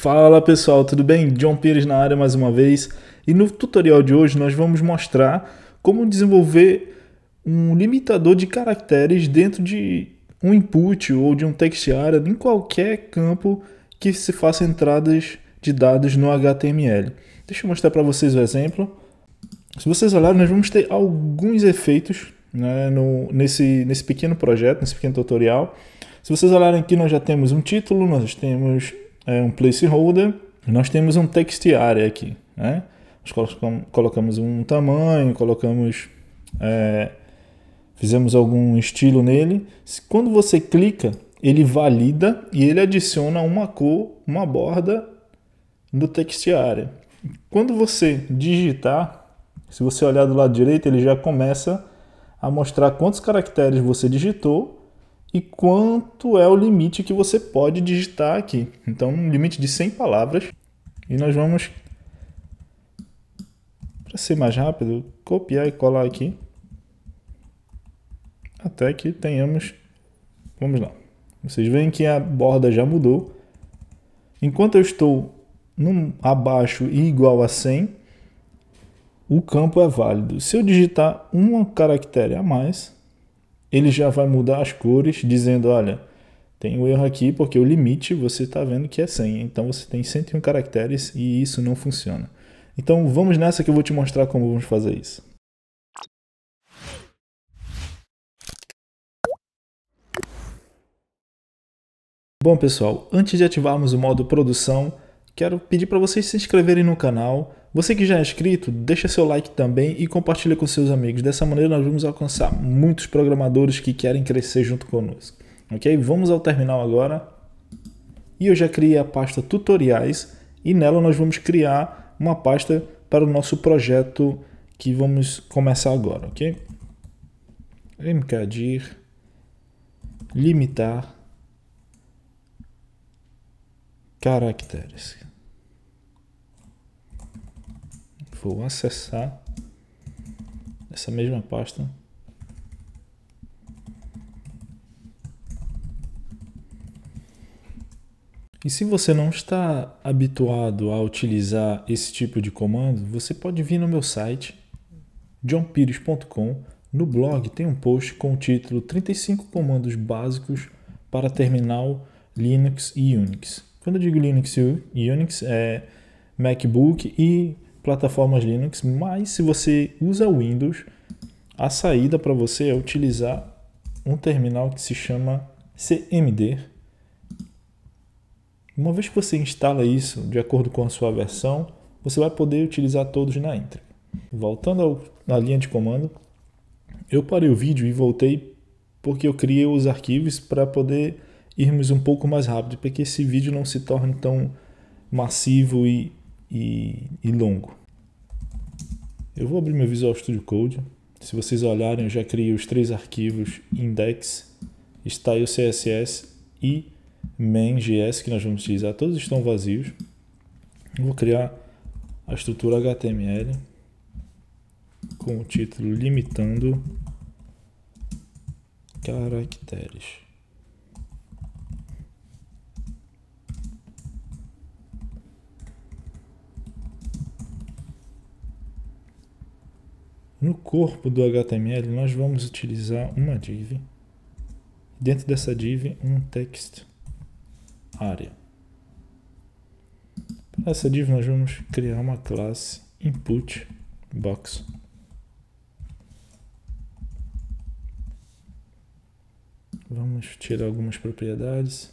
Fala pessoal, tudo bem? John Pires na área mais uma vez e no tutorial de hoje nós vamos mostrar como desenvolver um limitador de caracteres dentro de um input ou de um textiária em qualquer campo que se faça entradas de dados no HTML. Deixa eu mostrar para vocês o exemplo. Se vocês olharem, nós vamos ter alguns efeitos né, no, nesse, nesse pequeno projeto, nesse pequeno tutorial. Se vocês olharem aqui, nós já temos um título, nós temos é um placeholder. Nós temos um text area aqui, né? Nós colocamos um tamanho, colocamos, é, fizemos algum estilo nele. Quando você clica, ele valida e ele adiciona uma cor, uma borda do text area. Quando você digitar, se você olhar do lado direito, ele já começa a mostrar quantos caracteres você digitou e quanto é o limite que você pode digitar aqui. Então, um limite de 100 palavras. E nós vamos, para ser mais rápido, copiar e colar aqui. Até que tenhamos... Vamos lá. Vocês veem que a borda já mudou. Enquanto eu estou num, abaixo e igual a 100, o campo é válido. Se eu digitar um caractere a mais, ele já vai mudar as cores, dizendo: olha, tem um erro aqui porque o limite você está vendo que é 100, então você tem 101 caracteres e isso não funciona. Então vamos nessa que eu vou te mostrar como vamos fazer isso. Bom pessoal, antes de ativarmos o modo produção, quero pedir para vocês se inscreverem no canal, você que já é inscrito, deixa seu like também e compartilha com seus amigos. Dessa maneira nós vamos alcançar muitos programadores que querem crescer junto conosco. Ok? Vamos ao terminal agora. E eu já criei a pasta tutoriais e nela nós vamos criar uma pasta para o nosso projeto que vamos começar agora, ok? mkdir limitar caracteres. vou acessar essa mesma pasta. E se você não está habituado a utilizar esse tipo de comando, você pode vir no meu site johnpires.com. No blog tem um post com o título 35 comandos básicos para terminal Linux e Unix. Quando eu digo Linux e Unix, é MacBook e plataformas Linux, mas se você usa Windows, a saída para você é utilizar um terminal que se chama CMD. Uma vez que você instala isso de acordo com a sua versão, você vai poder utilizar todos na íntegra. Voltando ao, na linha de comando, eu parei o vídeo e voltei porque eu criei os arquivos para poder irmos um pouco mais rápido, para que esse vídeo não se torne tão massivo e e, e longo. Eu vou abrir meu Visual Studio Code. Se vocês olharem, eu já criei os três arquivos index, style.css e main.js que nós vamos utilizar. Todos estão vazios. Eu vou criar a estrutura HTML com o título limitando caracteres. No corpo do HTML, nós vamos utilizar uma div. Dentro dessa div, um text área. Para essa div, nós vamos criar uma classe input box. Vamos tirar algumas propriedades.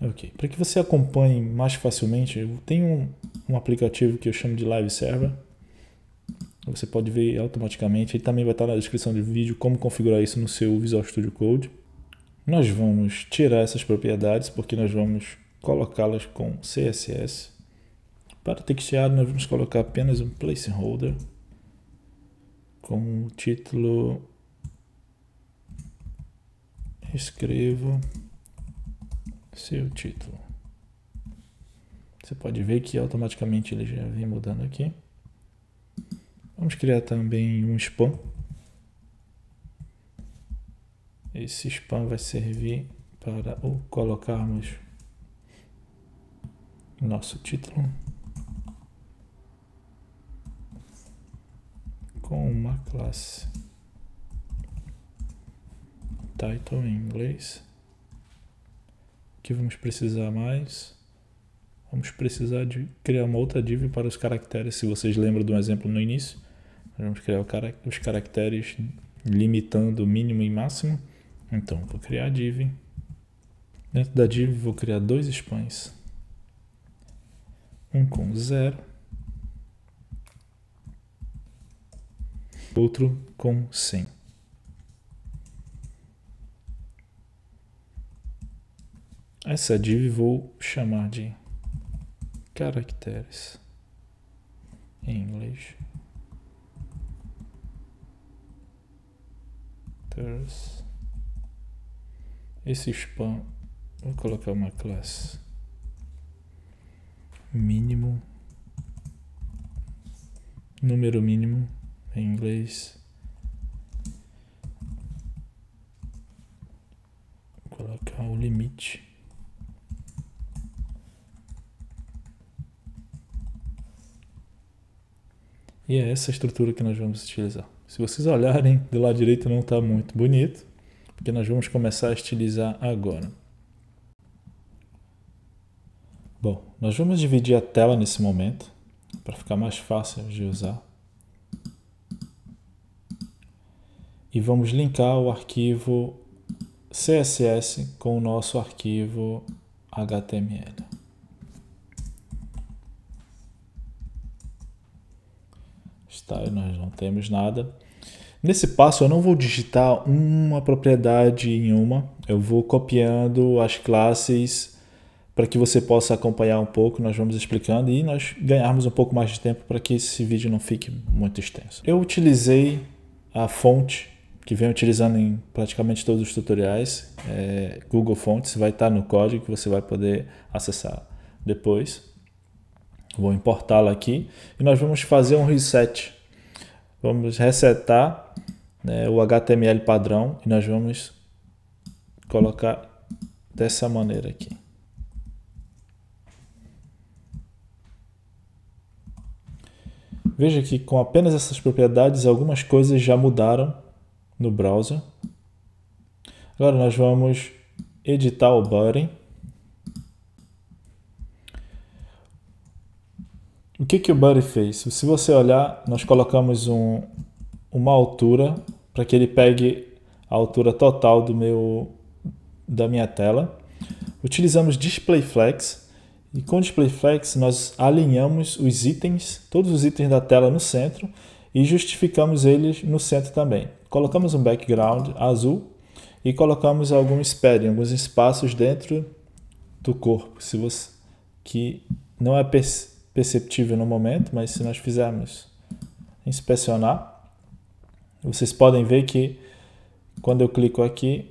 Ok. Para que você acompanhe mais facilmente, eu tenho um, um aplicativo que eu chamo de Live Server você pode ver automaticamente. Ele também vai estar na descrição do vídeo como configurar isso no seu Visual Studio Code. Nós vamos tirar essas propriedades porque nós vamos colocá-las com CSS. Para texteado, nós vamos colocar apenas um placeholder com o título escrevo seu título. Você pode ver que automaticamente ele já vem mudando aqui. Vamos criar também um spam. Esse spam vai servir para colocarmos nosso título com uma classe title em inglês. O que vamos precisar mais? Vamos precisar de criar uma outra div para os caracteres, se vocês lembram do exemplo no início. Vamos criar os caracteres limitando mínimo e máximo. Então, vou criar a div. Dentro da div, vou criar dois spans. Um com 0. Outro com 100. Essa div vou chamar de caracteres em inglês. Letters. Esse spam, vou colocar uma classe mínimo, número mínimo em inglês. Vou colocar o limite. E é essa estrutura que nós vamos utilizar. Se vocês olharem, do lado direito não está muito bonito, porque nós vamos começar a estilizar agora. Bom, nós vamos dividir a tela nesse momento, para ficar mais fácil de usar. E vamos linkar o arquivo CSS com o nosso arquivo HTML. Tá, nós não temos nada. Nesse passo, eu não vou digitar uma propriedade em uma, eu vou copiando as classes para que você possa acompanhar um pouco, nós vamos explicando e nós ganharmos um pouco mais de tempo para que esse vídeo não fique muito extenso. Eu utilizei a fonte que venho utilizando em praticamente todos os tutoriais, é Google Fonts, vai estar no código que você vai poder acessar depois. Vou importá-la aqui e nós vamos fazer um reset. Vamos resetar né, o HTML padrão e nós vamos colocar dessa maneira aqui. Veja que com apenas essas propriedades, algumas coisas já mudaram no browser. Agora nós vamos editar o button. O que, que o Buddy fez? Se você olhar, nós colocamos um, uma altura para que ele pegue a altura total do meu, da minha tela. Utilizamos Display Flex e com Display Flex nós alinhamos os itens, todos os itens da tela no centro e justificamos eles no centro também. Colocamos um background azul e colocamos algum padding, alguns espaços dentro do corpo, se você que não é perce perceptível no momento, mas se nós fizermos inspecionar, vocês podem ver que quando eu clico aqui,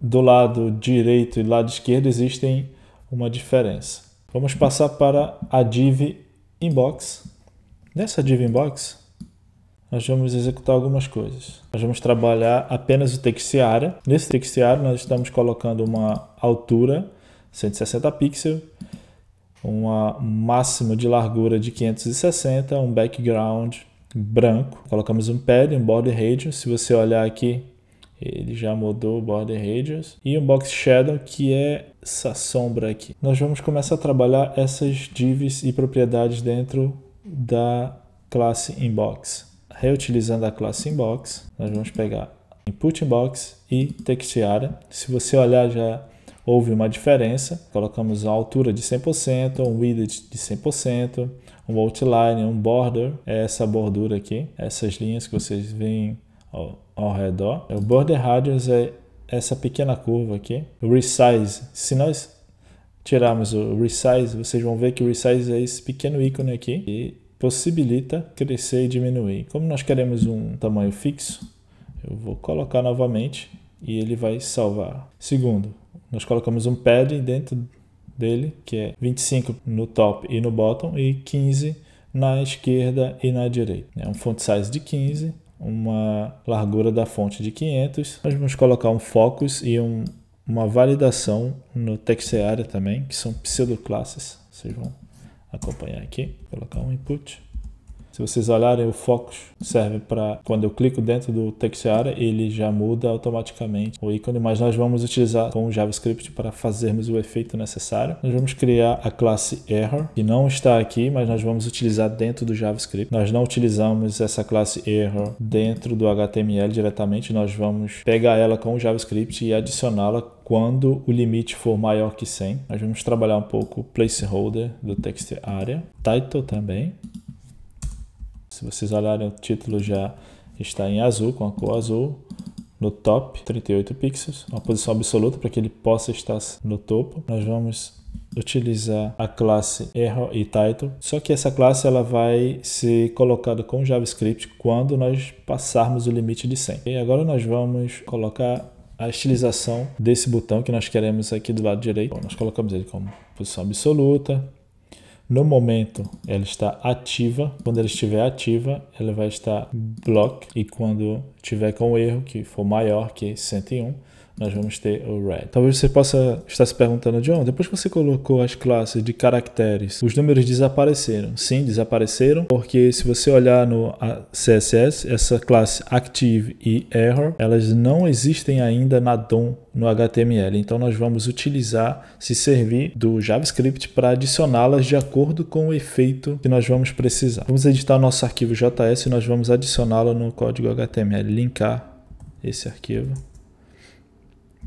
do lado direito e lado esquerdo existem uma diferença. Vamos passar para a div inbox. Nessa div inbox, nós vamos executar algumas coisas. Nós vamos trabalhar apenas o texiária. Nesse texiário, nós estamos colocando uma altura 160 pixels uma máxima de largura de 560, um background branco. Colocamos um pad, um border radius. Se você olhar aqui, ele já mudou o border radius. E um box shadow, que é essa sombra aqui. Nós vamos começar a trabalhar essas divs e propriedades dentro da classe inbox. Reutilizando a classe inbox, nós vamos pegar input inbox e text area. Se você olhar já houve uma diferença, colocamos a altura de 100%, um width de 100%, um outline, um border, é essa bordura aqui, essas linhas que vocês veem ao, ao redor. É o border radius é essa pequena curva aqui. O resize, se nós tirarmos o resize, vocês vão ver que o resize é esse pequeno ícone aqui e possibilita crescer e diminuir. Como nós queremos um tamanho fixo, eu vou colocar novamente e ele vai salvar. Segundo, nós colocamos um pad dentro dele, que é 25 no top e no bottom e 15 na esquerda e na direita. É um font size de 15, uma largura da fonte de 500. Nós vamos colocar um focus e um, uma validação no area também, que são pseudo classes Vocês vão acompanhar aqui. colocar um input. Se vocês olharem o Focus, serve para quando eu clico dentro do Texiara, ele já muda automaticamente o ícone, mas nós vamos utilizar com o JavaScript para fazermos o efeito necessário. Nós vamos criar a classe Error, que não está aqui, mas nós vamos utilizar dentro do JavaScript. Nós não utilizamos essa classe Error dentro do HTML diretamente, nós vamos pegar ela com o JavaScript e adicioná-la quando o limite for maior que 100. Nós vamos trabalhar um pouco o placeholder do text area, title também. Se vocês olharem o título já está em azul, com a cor azul, no top, 38 pixels, uma posição absoluta para que ele possa estar no topo. Nós vamos utilizar a classe error e title. Só que essa classe ela vai ser colocada com JavaScript quando nós passarmos o limite de 100. E agora nós vamos colocar a estilização desse botão que nós queremos aqui do lado direito. Bom, nós colocamos ele como posição absoluta, no momento, ela está ativa. Quando ela estiver ativa, ela vai estar block. E quando tiver com erro, que for maior que 101, nós vamos ter o red. Talvez você possa estar se perguntando, John, depois que você colocou as classes de caracteres, os números desapareceram. Sim, desapareceram, porque se você olhar no CSS, essa classe active e error, elas não existem ainda na DOM no HTML. Então nós vamos utilizar, se servir do JavaScript para adicioná-las de acordo com o efeito que nós vamos precisar. Vamos editar nosso arquivo JS e nós vamos adicioná-lo no código HTML, linkar esse arquivo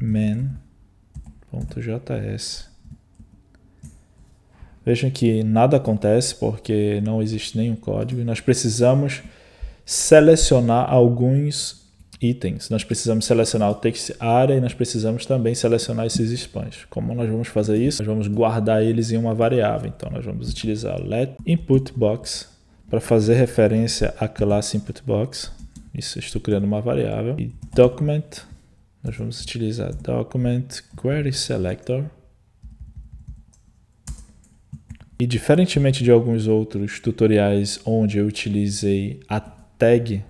man.js. Vejam que nada acontece porque não existe nenhum código. Nós precisamos selecionar alguns itens. Nós precisamos selecionar o text area e nós precisamos também selecionar esses spans. Como nós vamos fazer isso? Nós vamos guardar eles em uma variável. Então nós vamos utilizar let input box para fazer referência à classe input box. Isso, estou criando uma variável e document nós vamos utilizar document query selector. E diferentemente de alguns outros tutoriais onde eu utilizei a tag,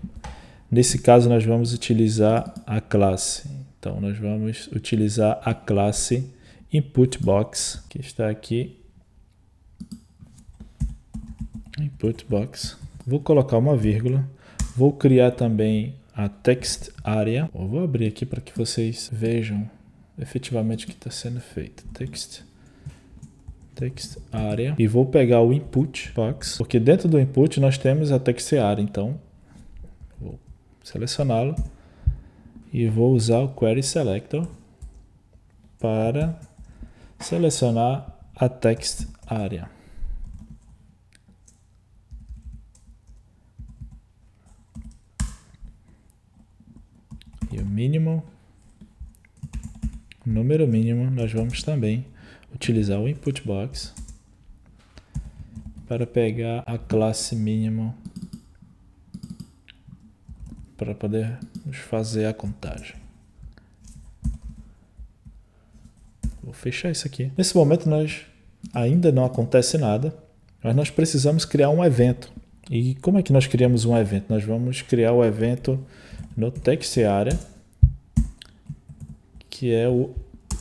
nesse caso nós vamos utilizar a classe. Então nós vamos utilizar a classe inputBox, que está aqui. box. Vou colocar uma vírgula. Vou criar também a text area. Eu vou abrir aqui para que vocês vejam efetivamente o que está sendo feito. Text text area e vou pegar o input box, porque dentro do input nós temos a text area, então vou selecioná-lo e vou usar o query selector para selecionar a text area. mínimo, número mínimo, nós vamos também utilizar o input box para pegar a classe mínimo para poder fazer a contagem. Vou fechar isso aqui. Nesse momento nós ainda não acontece nada, mas nós precisamos criar um evento. E como é que nós criamos um evento? Nós vamos criar o evento no text area que é o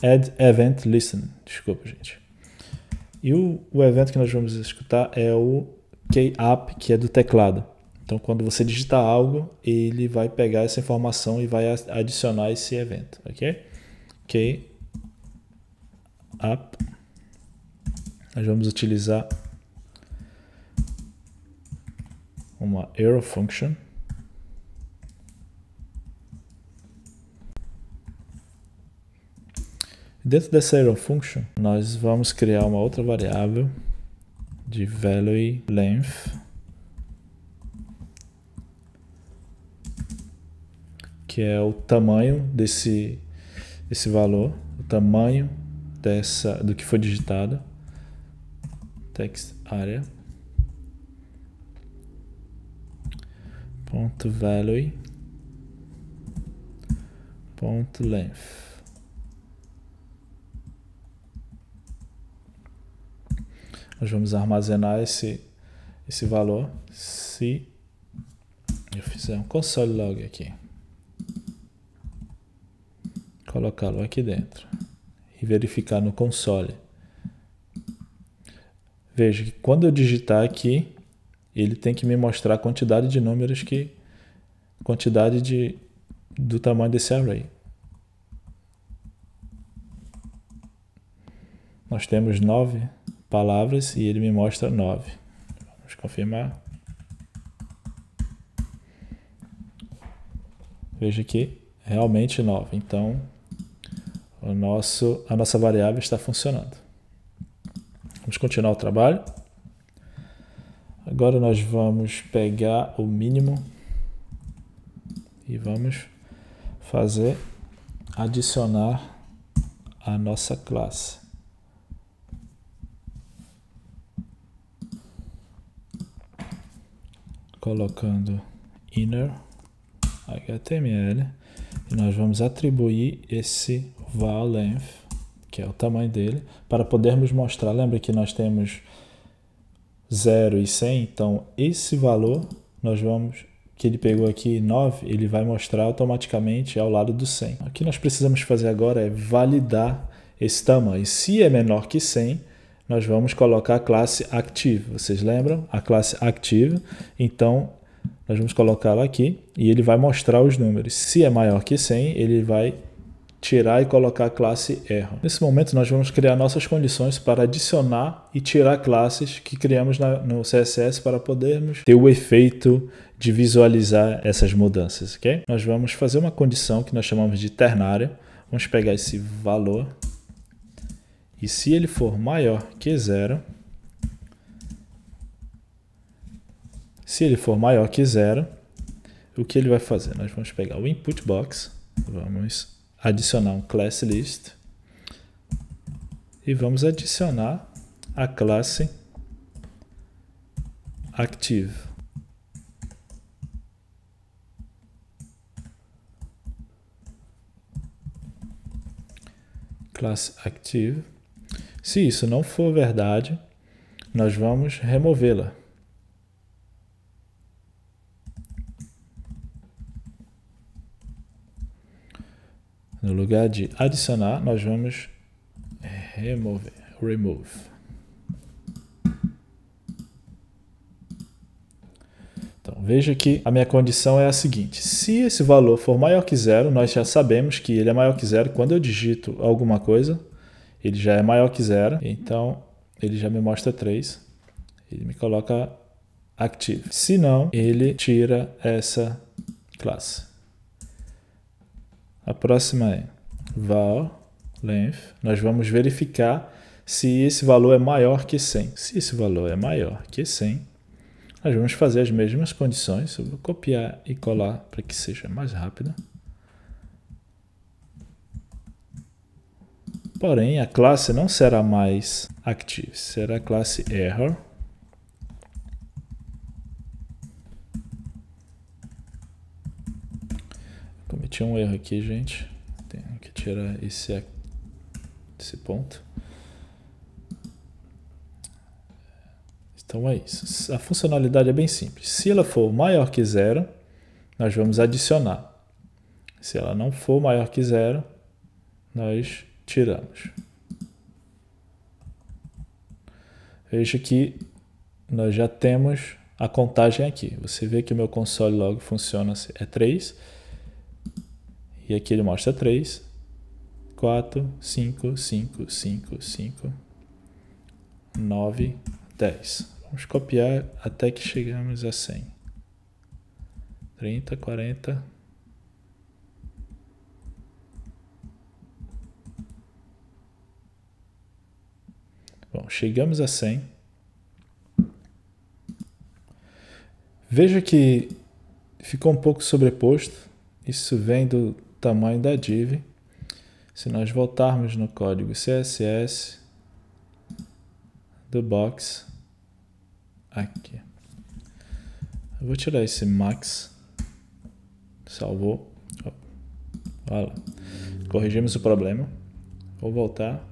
Add Event Listen. Desculpa, gente. E o, o evento que nós vamos escutar é o K-App, que é do teclado. Então, quando você digitar algo, ele vai pegar essa informação e vai adicionar esse evento, ok? K-App. Nós vamos utilizar uma error function Dentro dessa arrow function, nós vamos criar uma outra variável de value length que é o tamanho desse esse valor, o tamanho dessa do que foi digitado text area ponto value ponto length Nós vamos armazenar esse, esse valor se eu fizer um console log aqui. Colocá-lo aqui dentro e verificar no console. Veja que quando eu digitar aqui, ele tem que me mostrar a quantidade de números que quantidade de do tamanho desse array. Nós temos 9 palavras e ele me mostra 9. Vamos confirmar. Veja que realmente 9. Então, o nosso, a nossa variável está funcionando. Vamos continuar o trabalho. Agora nós vamos pegar o mínimo e vamos fazer adicionar a nossa classe. colocando inner HTML e nós vamos atribuir esse var length, que é o tamanho dele, para podermos mostrar. Lembra que nós temos 0 e 100, então esse valor nós vamos que ele pegou aqui 9, ele vai mostrar automaticamente ao lado do 100. O que nós precisamos fazer agora é validar esse tamanho. Se é menor que 100, nós vamos colocar a classe Active. Vocês lembram? A classe Active. Então, nós vamos colocá-la aqui e ele vai mostrar os números. Se é maior que 100, ele vai tirar e colocar a classe erro. Nesse momento, nós vamos criar nossas condições para adicionar e tirar classes que criamos na, no CSS para podermos ter o efeito de visualizar essas mudanças, ok? Nós vamos fazer uma condição que nós chamamos de ternária. Vamos pegar esse valor e se ele for maior que zero, se ele for maior que zero, o que ele vai fazer? Nós vamos pegar o input box, vamos adicionar um class list e vamos adicionar a classe active. Class active se isso não for verdade, nós vamos removê-la. No lugar de adicionar, nós vamos remover, remove. Então, veja que a minha condição é a seguinte. Se esse valor for maior que zero, nós já sabemos que ele é maior que zero quando eu digito alguma coisa ele já é maior que zero, então ele já me mostra 3. Ele me coloca active. Se não, ele tira essa classe. A próxima é val length. Nós vamos verificar se esse valor é maior que 100. Se esse valor é maior que 100, nós vamos fazer as mesmas condições. Eu vou copiar e colar para que seja mais rápido. Porém, a classe não será mais active, será a classe error. Cometi um erro aqui, gente. Tenho que tirar esse, esse ponto. Então é isso. A funcionalidade é bem simples. Se ela for maior que zero, nós vamos adicionar. Se ela não for maior que zero, nós tiramos. Veja que nós já temos a contagem aqui. Você vê que o meu console log funciona é 3. E aqui ele mostra 3, 4, 5, 5, 5, 5, 9, 10. Vamos copiar até que chegamos a 100. 30, 40, 40, Bom, chegamos a 100. Veja que ficou um pouco sobreposto. Isso vem do tamanho da div. Se nós voltarmos no código CSS do box aqui. Eu vou tirar esse max. Salvou. Olha. Corrigimos o problema. Vou voltar.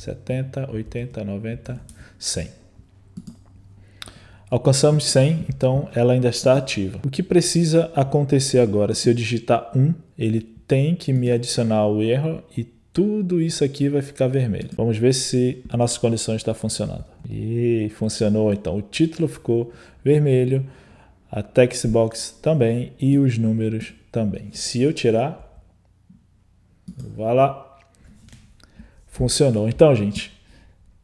70, 80, 90, 100. Alcançamos 100, então ela ainda está ativa. O que precisa acontecer agora? Se eu digitar 1, ele tem que me adicionar o erro e tudo isso aqui vai ficar vermelho. Vamos ver se a nossa condição está funcionando. E funcionou, então o título ficou vermelho, a text box também e os números também. Se eu tirar, vai lá, funcionou. Então, gente,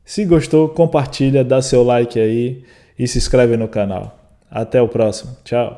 se gostou, compartilha, dá seu like aí e se inscreve no canal. Até o próximo. Tchau.